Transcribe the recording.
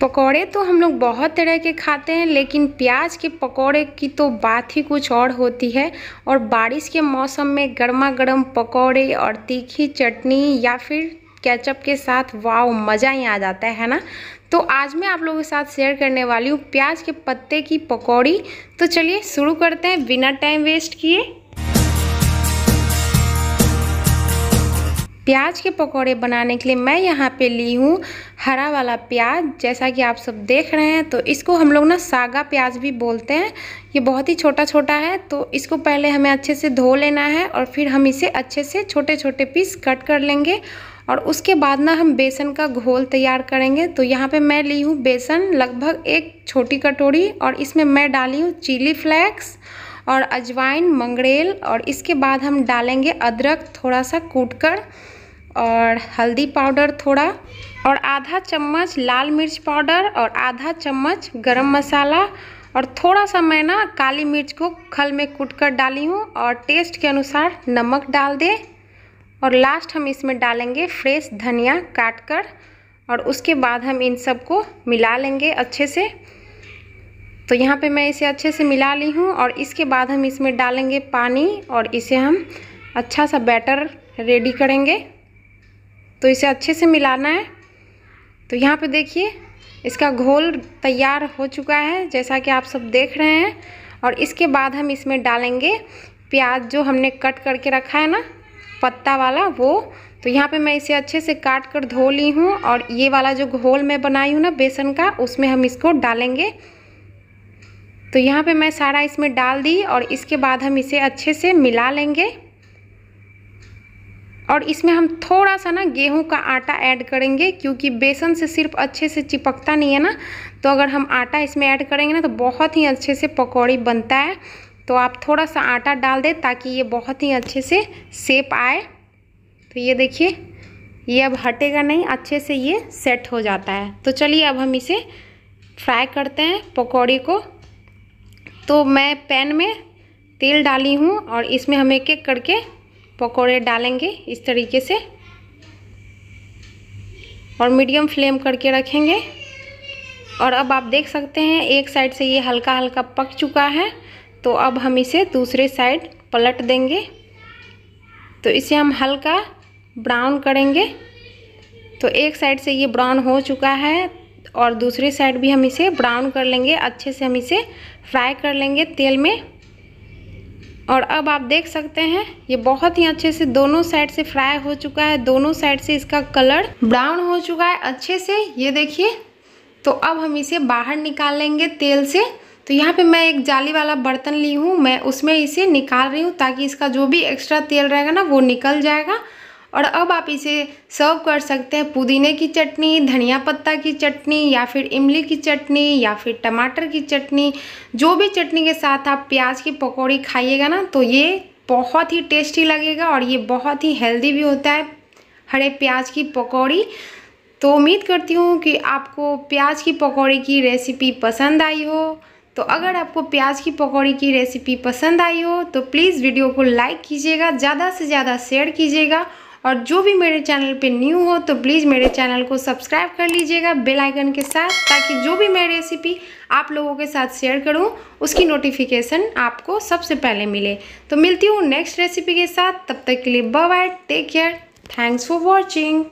पकोड़े तो हम लोग बहुत तरह के खाते हैं लेकिन प्याज के पकोड़े की तो बात ही कुछ और होती है और बारिश के मौसम में गर्मा गर्म पकौड़े और तीखी चटनी या फिर कैचअप के साथ वाव मज़ा ही आ जाता है ना तो आज मैं आप लोगों के साथ शेयर करने वाली हूँ प्याज के पत्ते की पकौड़ी तो चलिए शुरू करते हैं बिना टाइम वेस्ट किए प्याज के पकोड़े बनाने के लिए मैं यहाँ पे ली हूँ हरा वाला प्याज जैसा कि आप सब देख रहे हैं तो इसको हम लोग ना सागा प्याज भी बोलते हैं ये बहुत ही छोटा छोटा है तो इसको पहले हमें अच्छे से धो लेना है और फिर हम इसे अच्छे से छोटे छोटे पीस कट कर लेंगे और उसके बाद ना हम बेसन का घोल तैयार करेंगे तो यहाँ पर मैं ली हूँ बेसन लगभग एक छोटी कटोरी और इसमें मैं डाली हूँ चिली फ्लेक्स और अजवाइन मंगरेल और इसके बाद हम डालेंगे अदरक थोड़ा सा कूट कर और हल्दी पाउडर थोड़ा और आधा चम्मच लाल मिर्च पाउडर और आधा चम्मच गरम मसाला और थोड़ा सा मैं ना काली मिर्च को खल में कूट कर डाली हूँ और टेस्ट के अनुसार नमक डाल दें और लास्ट हम इसमें डालेंगे फ्रेश धनिया काट कर और उसके बाद हम इन सब को मिला लेंगे अच्छे से तो यहाँ पे मैं इसे अच्छे से मिला ली हूँ और इसके बाद हम इसमें डालेंगे पानी और इसे हम अच्छा सा बैटर रेडी करेंगे तो इसे अच्छे से मिलाना है तो यहाँ पे देखिए इसका घोल तैयार हो चुका है जैसा कि आप सब देख रहे हैं और इसके बाद हम इसमें डालेंगे प्याज जो हमने कट करके रखा है ना पत्ता वाला वो तो यहाँ पे मैं इसे अच्छे से काट कर धो ली हूँ और ये वाला जो घोल मैं बनाई हूँ ना बेसन का उसमें हम इसको डालेंगे तो यहाँ पे मैं सारा इसमें डाल दी और इसके बाद हम इसे अच्छे से मिला लेंगे और इसमें हम थोड़ा सा ना गेहूं का आटा ऐड करेंगे क्योंकि बेसन से सिर्फ अच्छे से चिपकता नहीं है ना तो अगर हम आटा इसमें ऐड करेंगे ना तो बहुत ही अच्छे से पकौड़ी बनता है तो आप थोड़ा सा आटा डाल दें ताकि ये बहुत ही अच्छे से सेप आए तो ये देखिए ये अब हटेगा नहीं अच्छे से ये सेट हो जाता है तो चलिए अब हम इसे फ्राई करते हैं पकौड़ी को तो मैं पैन में तेल डाली हूँ और इसमें हम एक एक करके पकोड़े डालेंगे इस तरीके से और मीडियम फ्लेम करके रखेंगे और अब आप देख सकते हैं एक साइड से ये हल्का हल्का पक चुका है तो अब हम इसे दूसरे साइड पलट देंगे तो इसे हम हल्का ब्राउन करेंगे तो एक साइड से ये ब्राउन हो चुका है और दूसरी साइड भी हम इसे ब्राउन कर लेंगे अच्छे से हम इसे फ्राई कर लेंगे तेल में और अब आप देख सकते हैं ये बहुत ही अच्छे से दोनों साइड से फ्राई हो चुका है दोनों साइड से इसका कलर ब्राउन हो चुका है अच्छे से ये देखिए तो अब हम इसे बाहर निकाल लेंगे तेल से तो यहाँ पे मैं एक जाली वाला बर्तन ली हूँ मैं उसमें इसे निकाल रही हूँ ताकि इसका जो भी एक्स्ट्रा तेल रहेगा ना वो निकल जाएगा और अब आप इसे सर्व कर सकते हैं पुदीने की चटनी धनिया पत्ता की चटनी या फिर इमली की चटनी या फिर टमाटर की चटनी जो भी चटनी के साथ आप प्याज की पकौड़ी खाइएगा ना तो ये बहुत ही टेस्टी लगेगा और ये बहुत ही हेल्दी भी होता है हरे प्याज की पकौड़ी तो उम्मीद करती हूँ कि आपको प्याज की पकौड़ी की रेसिपी पसंद आई हो तो अगर आपको प्याज की पकौड़ी की रेसिपी पसंद आई हो तो प्लीज़ वीडियो को लाइक कीजिएगा ज़्यादा से ज़्यादा शेयर कीजिएगा और जो भी मेरे चैनल पे न्यू हो तो प्लीज़ मेरे चैनल को सब्सक्राइब कर लीजिएगा बेल आइकन के साथ ताकि जो भी मैं रेसिपी आप लोगों के साथ शेयर करूँ उसकी नोटिफिकेशन आपको सबसे पहले मिले तो मिलती हूँ नेक्स्ट रेसिपी के साथ तब तक के लिए bye take care thanks for watching